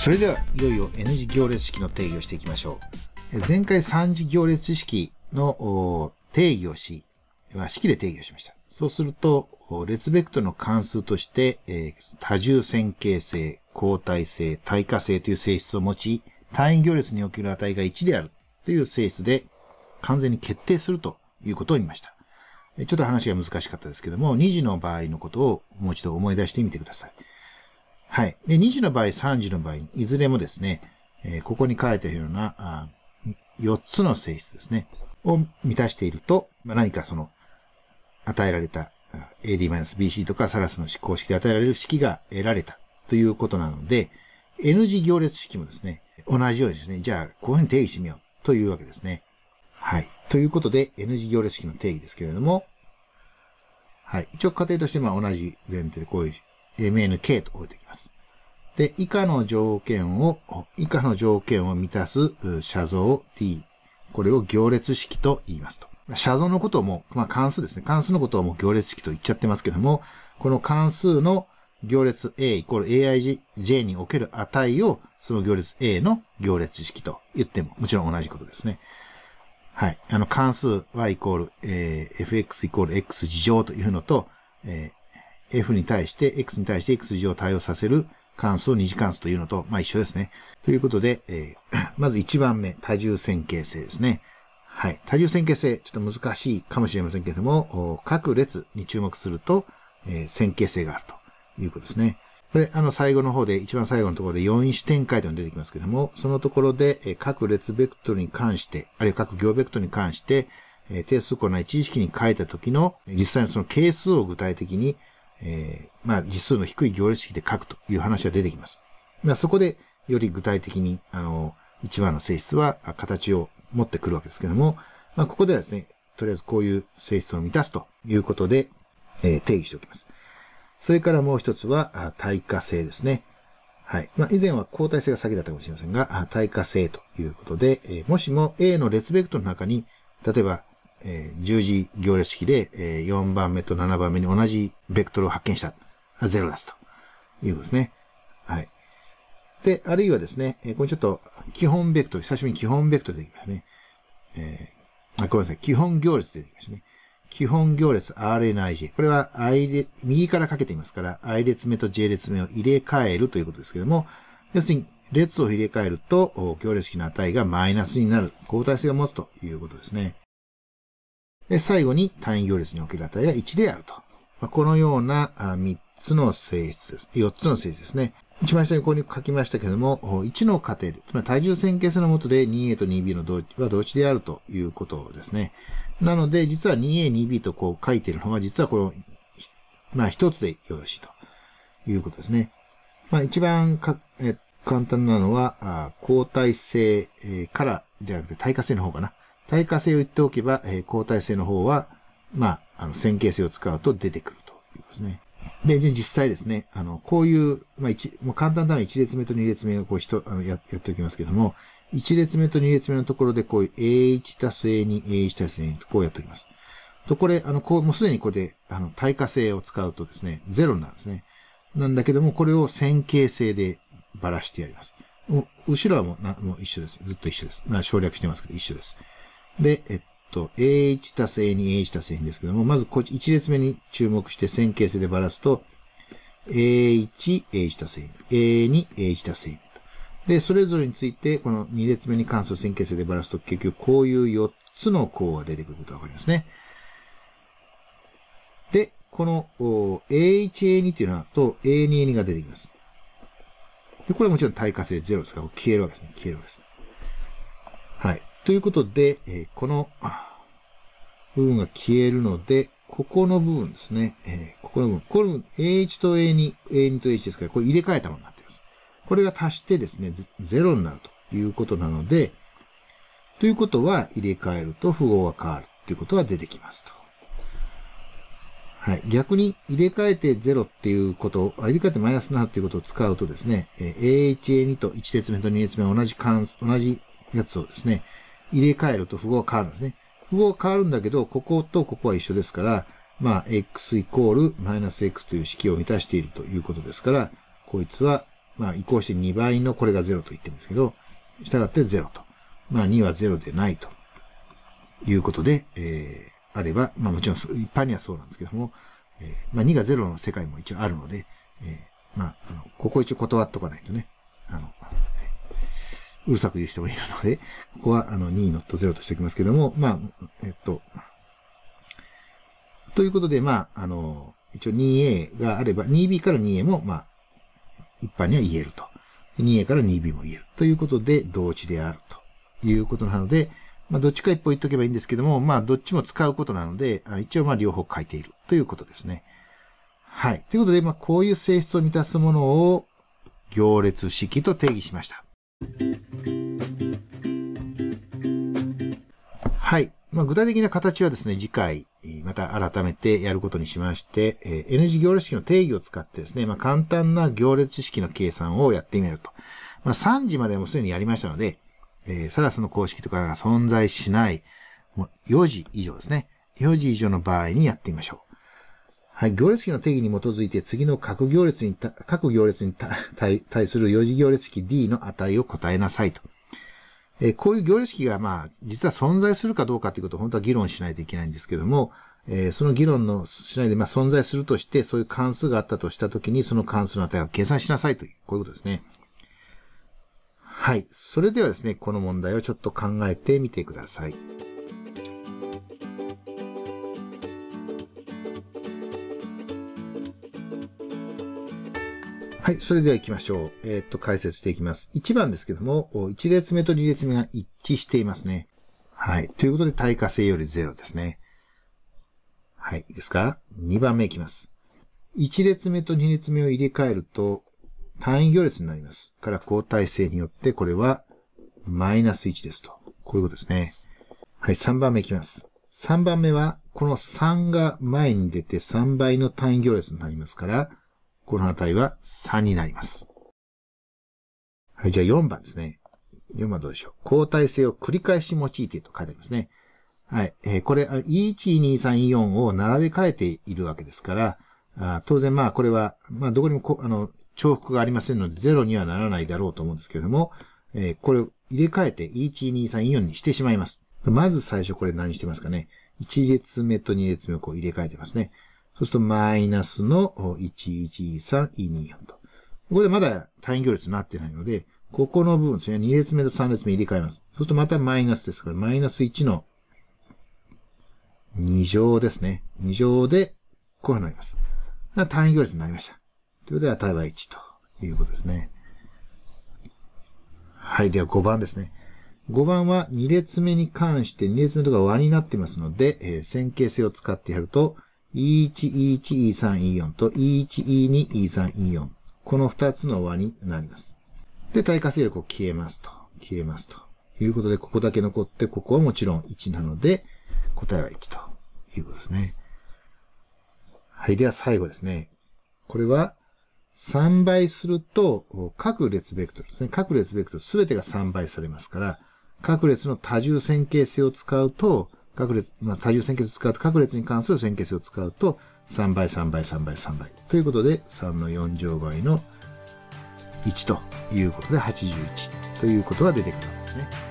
それではいよいよ N 次行列式の定義をしていきましょう。前回3次行列式の定義をし、式で定義をしました。そうすると、列ベクトルの関数として、多重線形性、交代性、対価性という性質を持ち、単位行列における値が1であるという性質で完全に決定するということを言いました。ちょっと話が難しかったですけども、2次の場合のことをもう一度思い出してみてください。はい。で、2次の場合、3次の場合、いずれもですね、えここに書いてあるようなあ4つの性質ですね、を満たしていると、ま何かその、与えられた AD-BC とかサラスの公式で与えられる式が得られたということなので、N 次行列式もですね、同じようにですね、じゃあこういうふうに定義してみようというわけですね。はい。ということで、N 次行列式の定義ですけれども、はい。一応仮定としてまあ同じ前提でこういう MNK と置いてで、以下の条件を、以下の条件を満たす写像 t。これを行列式と言いますと。写像のことをもう、まあ、関数ですね。関数のことをもう行列式と言っちゃってますけども、この関数の行列 A イコール AIJ における値を、その行列 A の行列式と言っても、もちろん同じことですね。はい。あの、関数 y イコール、えー、fx イコール x 事乗というのと、えー、f に対して、x に対して x 事乗を対応させる、関数、二次関数というのと、まあ一緒ですね。ということで、えー、まず1番目、多重線形性ですね。はい。多重線形性、ちょっと難しいかもしれませんけれども、各列に注目すると、えー、線形性があるということですね。これ、あの、最後の方で、一番最後のところで4因子展開というのが出てきますけども、そのところで、えー、各列ベクトルに関して、あるいは各行ベクトルに関して、えー、定数項の一意識に変えた時の、実際のその係数を具体的に、えー、まあ、実数の低い行列式で書くという話は出てきます。まあ、そこで、より具体的に、あの、一番の性質は形を持ってくるわけですけども、まあ、ここではですね、とりあえずこういう性質を満たすということで、えー、定義しておきます。それからもう一つは、耐火性ですね。はい。まあ、以前は交代性が先だったかもしれませんが、耐火性ということで、えー、もしも A の列ベクトルの中に、例えばえー、十字行列式で、えー、4番目と7番目に同じベクトルを発見した。ゼロ出すということですね。はい。で、あるいはですね、えー、これちょっと基本ベクトル、久しぶりに基本ベクトル出てきましたね。えー、あ、ごめんなさい。基本行列出てきましたね。基本行列 RNIJ。これは I 列、右からかけていますから、I 列目と J 列目を入れ替えるということですけども、要するに列を入れ替えると、行列式の値がマイナスになる。交代性を持つということですね。最後に単位行列における値が1であると。まこのような3つの性質です。4つの性質ですね。一番下にここに書きましたけども、1の過程で、つまり体重線形数のもとで 2a と 2b の同値は同値であるということですね。なので、実は 2a、2b とこう書いているのは、実はこの、まあ一つでよろしいということですね。まあ一番簡単なのは、交代性から、じゃなくて耐火性の方かな。耐火性を言っておけば、えー、抗体性の方は、まあ、あの、線形性を使うと出てくるということですね。で、実際ですね、あの、こういう、まあ、一、もう簡単な1列目と2列目をこう人、あの、や、やっておきますけども、1列目と2列目のところで、こういう A1 たす A2、A1 たす A2 とこうやっておきます。と、これ、あの、こう、もうすでにこれで、あの、耐火性を使うとですね、0になるんですね。なんだけども、これを線形性でばらしてやります。もう、後ろはもう、なもう一緒です。ずっと一緒です。な省略してますけど、一緒です。で、えっと、A1 たす A2、A1 たす A2 ですけども、まずこっち、1列目に注目して線形性でばらすと、A1、A1 たす A2、A2、A1 たす A2 で、それぞれについて、この2列目に関する線形性でばらすと、結局こういう4つの項が出てくることがわかりますね。で、この A1、A2 ていうのは、と A2、A2 が出てきます。で、これはもちろん対火性0ですから、消えるわけですね。消えるわけです。はい。ということで、えこの部分が消えるので、ここの部分ですね。えここの部分。これ A1 と A2、A2 と A1 ですから、これ入れ替えたものになっています。これが足してですね、0になるということなので、ということは入れ替えると符号が変わるっていうことが出てきますと。はい。逆に入れ替えて0っていうことを、入れ替えてマイナスなっていうことを使うとですね、A1、A2 と1列目と2列目同じ関数、同じやつをですね、入れ替えると符号が変わるんですね。符号が変わるんだけど、こことここは一緒ですから、まあ、x イコールマイナス x という式を満たしているということですから、こいつは、まあ、移行して2倍のこれが0と言ってるんですけど、従って0と。まあ、2は0でないということで、えー、あれば、まあ、もちろん一般にはそうなんですけども、えー、まあ、2が0の世界も一応あるので、えー、まあ、あの、ここ一応断っとかないとね、あの、うるさく言う人もいるので、ここはあの任0としておきますけども、まあ、えっと、ということで、まあ、あの、一応 2A があれば、2B から 2A も、まあ、一般には言えると。2A から 2B も言える。ということで、同値であるということなので、まあ、どっちか一方言っとけばいいんですけども、まあ、どっちも使うことなので、一応、まあ、両方書いているということですね。はい。ということで、まあ、こういう性質を満たすものを行列式と定義しました。はい。まあ、具体的な形はですね、次回、また改めてやることにしまして、えー、N 字行列式の定義を使ってですね、まあ、簡単な行列式の計算をやってみると。まあ、3時までもすでにやりましたので、えー、サラスの公式とかが存在しない、もう4時以上ですね。4時以上の場合にやってみましょう。はい、行列式の定義に基づいて次の各行列に、各行列に対対する四次行列式 D の値を答えなさいと。えこういう行列式が、まあ、実は存在するかどうかということを本当は議論しないといけないんですけども、えその議論のしないで、まあ、存在するとして、そういう関数があったとしたときに、その関数の値を計算しなさいという、こういうことですね。はい。それではですね、この問題をちょっと考えてみてください。はい、それでは行きましょう。えー、っと、解説していきます。1番ですけども、1列目と2列目が一致していますね。はい。ということで、耐火性より0ですね。はい、いいですか ?2 番目いきます。1列目と2列目を入れ替えると、単位行列になります。から交代性によって、これは、マイナス1ですと。こういうことですね。はい、3番目いきます。3番目は、この3が前に出て3倍の単位行列になりますから、この値は3になります。はい、じゃあ4番ですね。4番どうでしょう。交代性を繰り返し用いてと書いてありますね。はい。えー、これ、e 1 2 3 4を並べ替えているわけですから、あ当然まあこれは、まあどこにもこあの重複がありませんので0にはならないだろうと思うんですけれども、えー、これを入れ替えて1 2 3 4にしてしまいます。まず最初これ何してますかね。1列目と2列目をこう入れ替えてますね。そうするとマイナスの113、E24 と。ここでまだ単位行列になってないので、ここの部分ですね、2列目と3列目入れ替えます。そうするとまたマイナスですから、マイナス1の2乗ですね。2乗で、こうなります。単位行列になりました。ということで、値は1ということですね。はい。では5番ですね。5番は2列目に関して2列目とか和になってますので、えー、線形性を使ってやると、E1、E1、E3、E4 と E1、E2、E3、E4。この二つの和になります。で、対化勢力を消えますと。消えますと。いうことで、ここだけ残って、ここはもちろん1なので、答えは1ということですね。はい。では最後ですね。これは3倍すると、各列ベクトルですね。各列ベクトル全てが3倍されますから、各列の多重線形性を使うと、確率、まあ、多重線形を使うと確率に関する線形を使うと、3倍、3倍、3倍、3倍。ということで、3の4乗倍の1ということで、81ということが出てきたんですね。